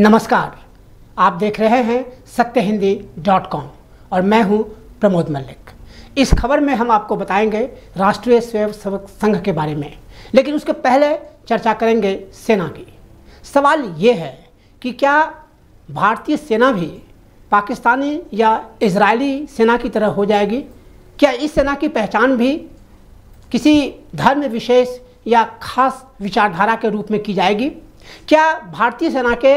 नमस्कार आप देख रहे हैं सत्य हिंदी डॉट कॉम और मैं हूं प्रमोद मल्लिक इस खबर में हम आपको बताएंगे राष्ट्रीय स्वयंसेवक संघ के बारे में लेकिन उसके पहले चर्चा करेंगे सेना की सवाल ये है कि क्या भारतीय सेना भी पाकिस्तानी या इजरायली सेना की तरह हो जाएगी क्या इस सेना की पहचान भी किसी धर्म विशेष या खास विचारधारा के रूप में की जाएगी क्या भारतीय सेना के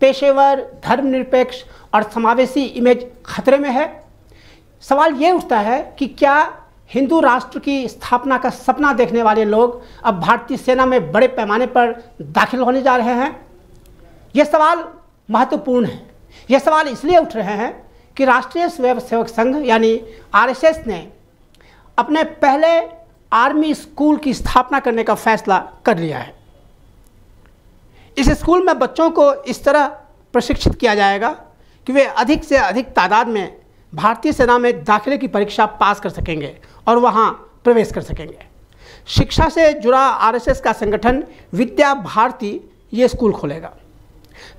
पेशेवर धर्मनिरपेक्ष और समावेशी इमेज खतरे में है सवाल ये उठता है कि क्या हिंदू राष्ट्र की स्थापना का सपना देखने वाले लोग अब भारतीय सेना में बड़े पैमाने पर दाखिल होने जा रहे हैं ये सवाल महत्वपूर्ण है ये सवाल इसलिए उठ रहे हैं कि राष्ट्रीय स्वयंसेवक संघ यानी आरएसएस ने अपने पहले आर्मी स्कूल की स्थापना करने का फैसला कर लिया है इस स्कूल में बच्चों को इस तरह प्रशिक्षित किया जाएगा कि वे अधिक से अधिक तादाद में भारतीय सेना में दाखिले की परीक्षा पास कर सकेंगे और वहाँ प्रवेश कर सकेंगे शिक्षा से जुड़ा आरएसएस का संगठन विद्या भारती ये स्कूल खोलेगा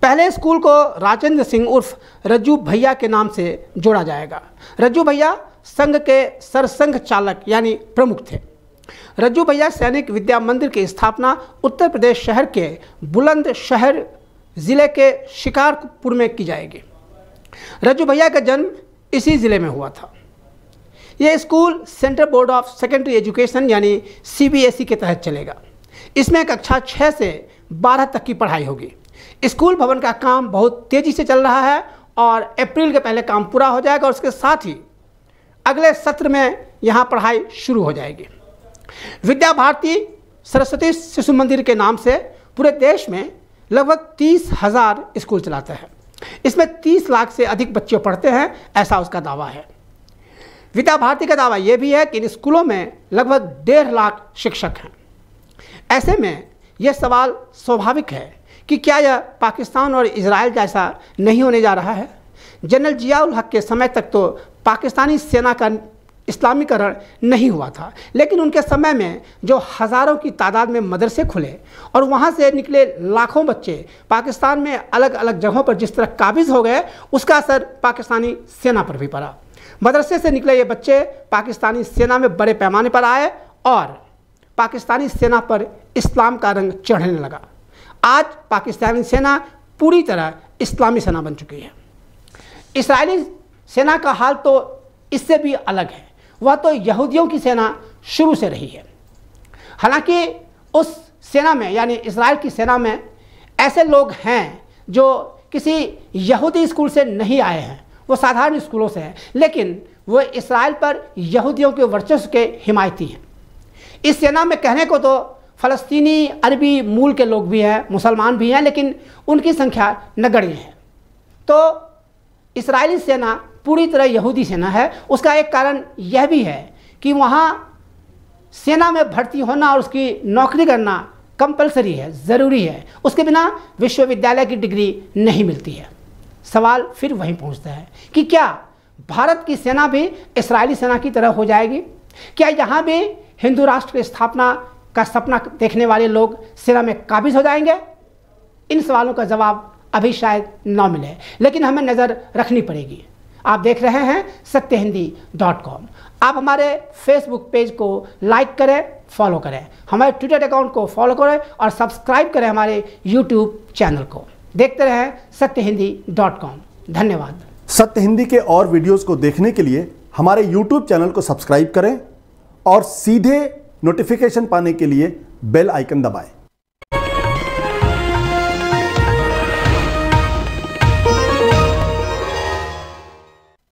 पहले स्कूल को राजेंद्र सिंह उर्फ रज्जू भैया के नाम से जोड़ा जाएगा रज्जू भैया संघ के सरसंघ चालक यानी प्रमुख थे रज्जू भैया सैनिक विद्या मंदिर की स्थापना उत्तर प्रदेश शहर के बुलंद शहर ज़िले के शिकारपुर में की जाएगी रज्जू भैया का जन्म इसी ज़िले में हुआ था यह school central board of secondary education यानी सीबीएसई के तहत चलेगा इसमें कक्षा छः से बारह तक की पढ़ाई होगी स्कूल भवन का काम बहुत तेज़ी से चल रहा है और अप्रैल के पहले काम पूरा हो जाएगा और उसके साथ ही अगले सत्र में यहाँ पढ़ाई शुरू हो जाएगी विद्या भारती सरस्वती शिशु मंदिर के नाम से पूरे देश में लगभग तीस हज़ार स्कूल चलाते हैं इसमें तीस लाख से अधिक बच्चे पढ़ते हैं ऐसा उसका दावा है विद्या भारती का दावा यह भी है कि इन स्कूलों में लगभग डेढ़ लाख शिक्षक हैं ऐसे में यह सवाल स्वाभाविक है कि क्या यह पाकिस्तान और इसराइल जैसा नहीं होने जा रहा है जनरल जियाउल हक के समय तक तो पाकिस्तानी सेना का इस्लामीकरण नहीं हुआ था लेकिन उनके समय में जो हज़ारों की तादाद में मदरसे खुले और वहाँ से निकले लाखों बच्चे पाकिस्तान में अलग अलग जगहों पर जिस तरह काबिज हो गए उसका असर पाकिस्तानी सेना पर भी पड़ा मदरसे से निकले ये बच्चे पाकिस्तानी सेना में बड़े पैमाने पर आए और पाकिस्तानी सेना पर इस्लाम का रंग चढ़ने लगा आज पाकिस्तानी सेना पूरी तरह इस्लामी सेना बन चुकी है इसराइली सेना का हाल तो इससे भी अलग है वह तो यहूदियों की सेना शुरू से रही है हालांकि उस सेना में यानी इसराइल की सेना में ऐसे लोग हैं जो किसी यहूदी स्कूल से नहीं आए हैं वो साधारण स्कूलों से हैं लेकिन वो इसराइल पर यहूदियों के वर्चस्व के हिमायती हैं इस सेना में कहने को तो फ़लस्तीनी अरबी मूल के लोग भी हैं मुसलमान भी हैं लेकिन उनकी संख्या नगण्य है तो इसराइली सेना पूरी तरह यहूदी सेना है उसका एक कारण यह भी है कि वहाँ सेना में भर्ती होना और उसकी नौकरी करना कंपलसरी है ज़रूरी है उसके बिना विश्वविद्यालय की डिग्री नहीं मिलती है सवाल फिर वहीं पहुँचता है कि क्या भारत की सेना भी इसराइली सेना की तरह हो जाएगी क्या यहाँ भी हिंदू राष्ट्र की स्थापना का सपना देखने वाले लोग सेना में काबिज हो जाएंगे इन सवालों का जवाब अभी शायद ना मिले लेकिन हमें नज़र रखनी पड़ेगी आप देख रहे हैं सत्य हिंदी डॉट कॉम आप हमारे फेसबुक पेज को लाइक करें फॉलो करें हमारे ट्विटर अकाउंट को फॉलो करें और सब्सक्राइब करें हमारे यूट्यूब चैनल को देखते रहें सत्य हिंदी डॉट कॉम धन्यवाद सत्य हिंदी के और वीडियोस को देखने के लिए हमारे यूट्यूब चैनल को सब्सक्राइब करें और सीधे नोटिफिकेशन पाने के लिए बेल आइकन दबाएं